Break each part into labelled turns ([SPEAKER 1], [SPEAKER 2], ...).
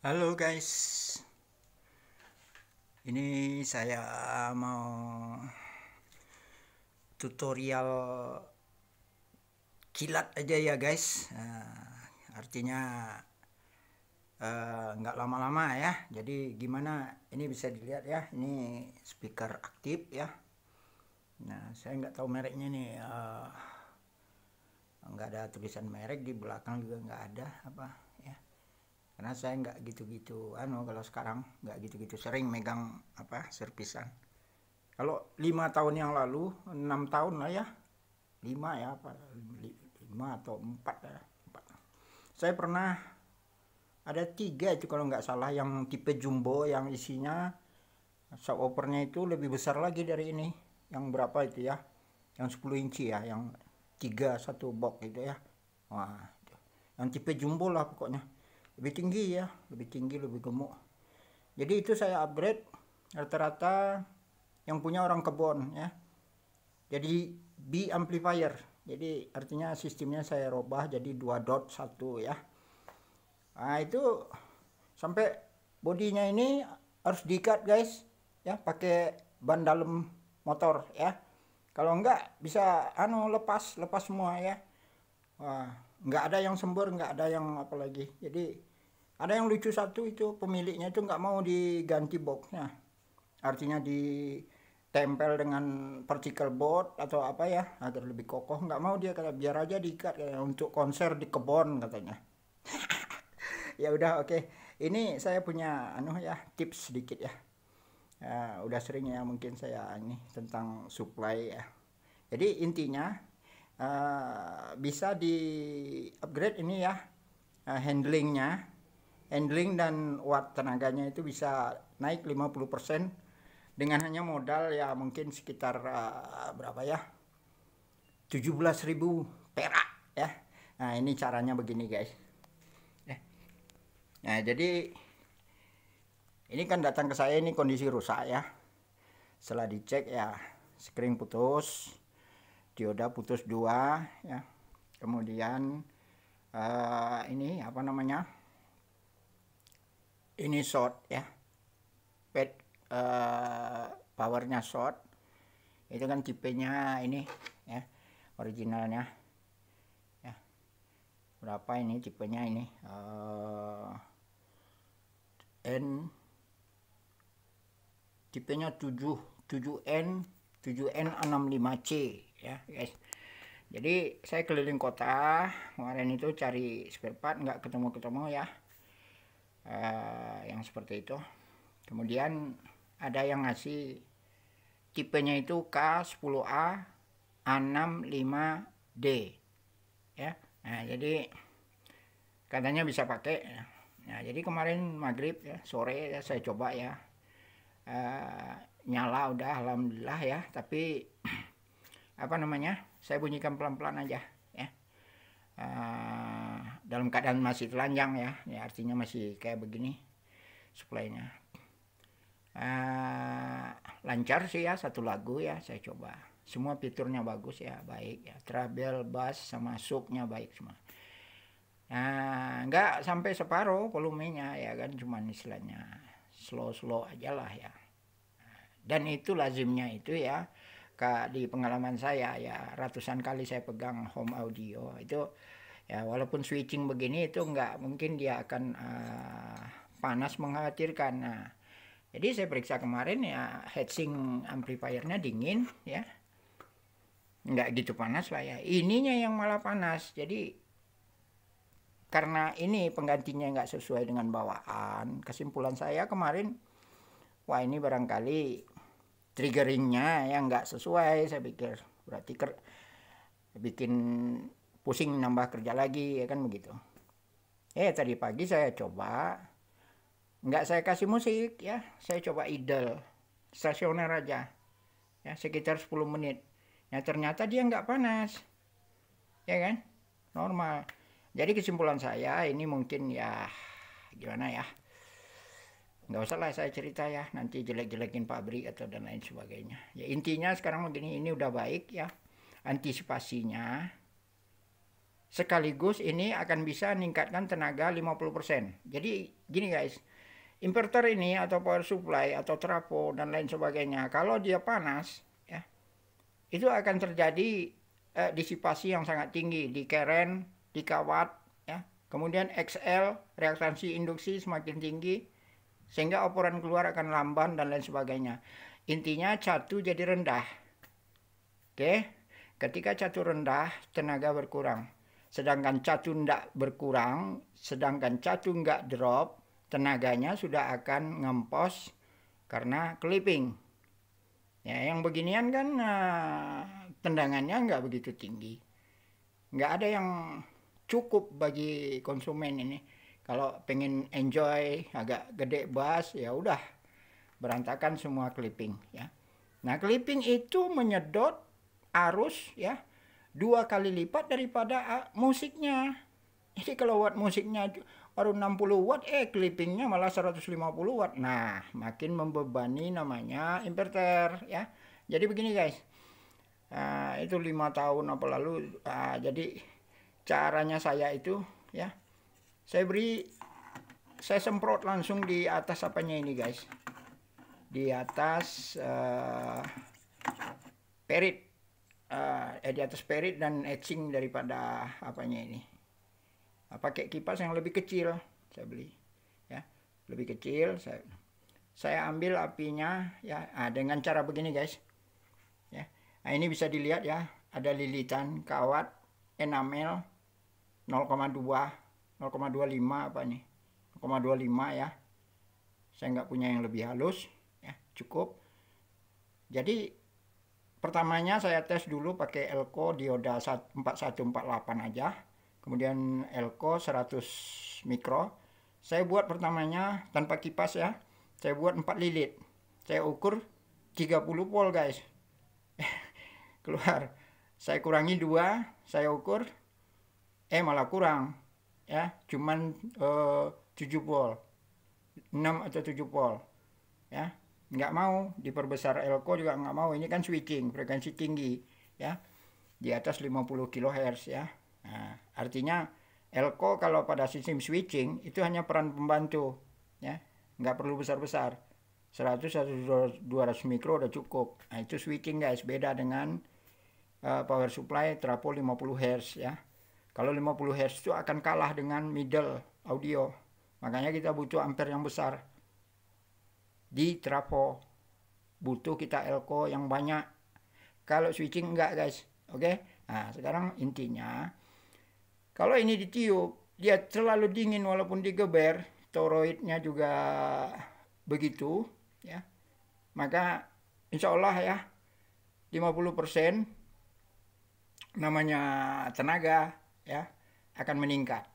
[SPEAKER 1] Halo guys Ini saya mau Tutorial Kilat aja ya guys uh, Artinya eh, nggak uh, lama-lama ya Jadi gimana Ini bisa dilihat ya Ini speaker aktif ya Nah saya nggak tahu mereknya nih uh, nggak ada tulisan merek di belakang juga nggak ada apa karena saya nggak gitu-gitu anu kalau sekarang nggak gitu-gitu sering megang apa servisan kalau lima tahun yang lalu enam tahun lah ya lima ya apa lima atau empat ya empat saya pernah ada tiga itu kalau nggak salah yang tipe jumbo yang isinya subwoofernya itu lebih besar lagi dari ini yang berapa itu ya yang 10 inci ya yang tiga satu box itu ya wah yang tipe jumbo lah pokoknya lebih tinggi ya lebih tinggi lebih gemuk jadi itu saya upgrade rata-rata yang punya orang kebon ya jadi B amplifier jadi artinya sistemnya saya robah jadi dua dot satu ya nah itu sampai bodinya ini harus diikat guys ya pakai ban dalam motor ya kalau enggak bisa anu lepas lepas semua ya Wah, nggak ada yang sembur enggak ada yang apalagi lagi jadi ada yang lucu satu itu pemiliknya itu nggak mau diganti boxnya, artinya ditempel dengan partikel board atau apa ya agar lebih kokoh. Nggak mau dia kata biar aja diikat ya untuk konser di kebon katanya. ya udah oke. Okay. Ini saya punya anu ya tips sedikit ya. ya udah sering ya mungkin saya ini tentang supply ya. Jadi intinya uh, bisa di upgrade ini ya uh, handlingnya handling dan watt tenaganya itu bisa naik 50% dengan hanya modal ya mungkin sekitar uh, berapa ya 17.000 perak ya. Nah, ini caranya begini guys. Eh, nah, jadi ini kan datang ke saya ini kondisi rusak ya. Setelah dicek ya screen putus, dioda putus dua ya. Kemudian uh, ini apa namanya? ini short ya pad uh, eh, powernya short itu kan tipenya ini ya originalnya ya berapa ini tipenya ini uh, N tipenya 7 7N 7N65C ya guys jadi saya keliling kota kemarin itu cari spare part nggak ketemu-ketemu ya Eh, yang seperti itu kemudian ada yang ngasih tipenya itu K10A A65D ya nah jadi katanya bisa pakai nah jadi kemarin maghrib ya sore ya, saya coba ya E, nyala udah alhamdulillah ya tapi apa namanya saya bunyikan pelan-pelan aja ya E, dalam keadaan masih telanjang ya, ya artinya masih kayak begini suplainya uh, eh, lancar sih ya satu lagu ya saya coba semua fiturnya bagus ya baik ya treble bass sama suknya baik semua nah nggak sampai separuh volumenya ya kan cuma istilahnya slow slow aja lah ya dan itu lazimnya itu ya di pengalaman saya ya ratusan kali saya pegang home audio itu ya walaupun switching begini itu nggak mungkin dia akan uh, panas mengkhawatirkan nah jadi saya periksa kemarin ya heatsink amplifiernya dingin ya nggak gitu panas lah ya ininya yang malah panas jadi karena ini penggantinya nggak sesuai dengan bawaan kesimpulan saya kemarin wah ini barangkali triggeringnya yang nggak sesuai saya pikir berarti ker bikin pusing nambah kerja lagi ya kan begitu eh tadi pagi saya coba nggak saya kasih musik ya saya coba idol stasioner aja ya sekitar 10 menit ya ternyata dia nggak panas ya kan normal jadi kesimpulan saya ini mungkin ya gimana ya nggak usah lah saya cerita ya nanti jelek-jelekin pabrik atau dan lain sebagainya ya intinya sekarang begini ini udah baik ya antisipasinya sekaligus ini akan bisa meningkatkan tenaga 50%. Jadi gini guys, inverter ini atau power supply atau trafo dan lain sebagainya, kalau dia panas ya itu akan terjadi eh, disipasi yang sangat tinggi di keren, di kawat ya. Kemudian XL reaktansi induksi semakin tinggi sehingga operan keluar akan lamban dan lain sebagainya. Intinya catu jadi rendah. Oke, ketika catu rendah tenaga berkurang sedangkan catu tidak berkurang, sedangkan catu nggak drop, tenaganya sudah akan ngempos karena clipping. Ya, yang beginian kan uh, tendangannya nggak begitu tinggi. Nggak ada yang cukup bagi konsumen ini. Kalau pengen enjoy agak gede bass ya udah berantakan semua clipping ya. Nah, clipping itu menyedot arus ya dua kali lipat daripada ah, musiknya. Jadi kalau watt musiknya baru 60 watt, eh clippingnya malah 150 watt. Nah, makin membebani namanya inverter ya. Jadi begini guys, uh, itu lima tahun apa lalu. Uh, jadi caranya saya itu ya, saya beri, saya semprot langsung di atas apanya ini guys, di atas uh, perit uh, eh, di atas perit dan etching daripada apanya ini. Nah, pakai kipas yang lebih kecil saya beli ya, lebih kecil saya saya ambil apinya ya nah, dengan cara begini guys. Ya. Nah, ini bisa dilihat ya, ada lilitan kawat enamel 0,2 0,25 apa nih 0,25 ya saya nggak punya yang lebih halus ya cukup jadi Pertamanya saya tes dulu pakai elko dioda 4148 aja. Kemudian elko 100 mikro. Saya buat pertamanya tanpa kipas ya. Saya buat 4 lilit. Saya ukur 30 volt guys. Keluar. Saya kurangi dua saya ukur eh malah kurang. Ya, cuman eh, 7 volt. 6 atau 7 volt. Ya nggak mau diperbesar elko juga nggak mau ini kan switching frekuensi tinggi ya di atas 50 kHz ya nah, artinya elko kalau pada sistem switching itu hanya peran pembantu ya nggak perlu besar-besar 100 100 200 mikro udah cukup nah, itu switching guys beda dengan uh, power supply trapo 50 Hz ya kalau 50 Hz itu akan kalah dengan middle audio makanya kita butuh ampere yang besar di trafo. Butuh kita elko yang banyak. Kalau switching enggak guys, oke? Okay? Nah sekarang intinya, kalau ini ditiup, dia terlalu dingin walaupun digeber, toroidnya juga begitu, ya. Maka insya Allah ya, 50% namanya tenaga ya akan meningkat.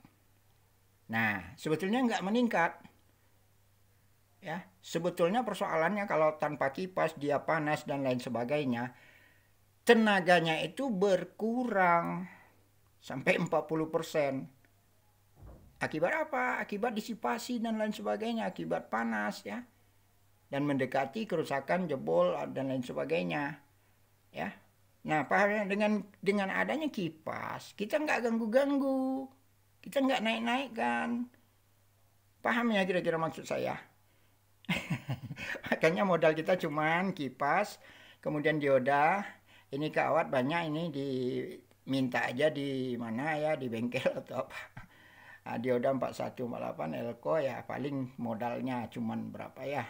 [SPEAKER 1] Nah, sebetulnya enggak meningkat, ya sebetulnya persoalannya kalau tanpa kipas dia panas dan lain sebagainya tenaganya itu berkurang sampai 40%. Akibat apa? Akibat disipasi dan lain sebagainya, akibat panas ya. Dan mendekati kerusakan jebol dan lain sebagainya. Ya. Nah, pahamnya dengan dengan adanya kipas, kita nggak ganggu-ganggu. Kita nggak naik naik kan. Paham ya kira-kira maksud saya? Makanya modal kita cuman kipas, kemudian dioda. Ini kawat banyak ini diminta aja di mana ya di bengkel atau apa. Nah, dioda 4148 elko ya paling modalnya cuman berapa ya?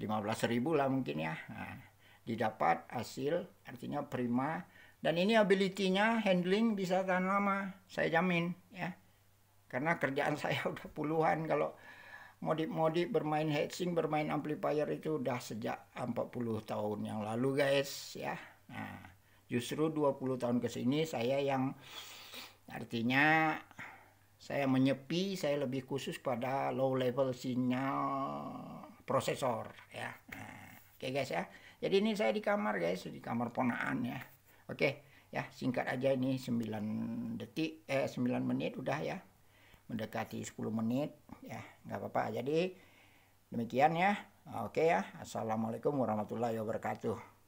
[SPEAKER 1] 15.000 lah mungkin ya. Nah, didapat hasil artinya prima dan ini ability-nya handling bisa tahan lama, saya jamin ya. Karena kerjaan saya udah puluhan kalau modif-modif bermain heatsink, bermain amplifier itu udah sejak 40 tahun yang lalu guys ya. Nah, justru 20 tahun ke sini saya yang artinya saya menyepi, saya lebih khusus pada low level sinyal prosesor ya. Nah, oke okay guys ya. Jadi ini saya di kamar guys, di kamar ponaan ya. Oke, okay, ya singkat aja ini 9 detik eh 9 menit udah ya mendekati 10 menit ya nggak apa-apa jadi demikian ya oke ya assalamualaikum warahmatullahi wabarakatuh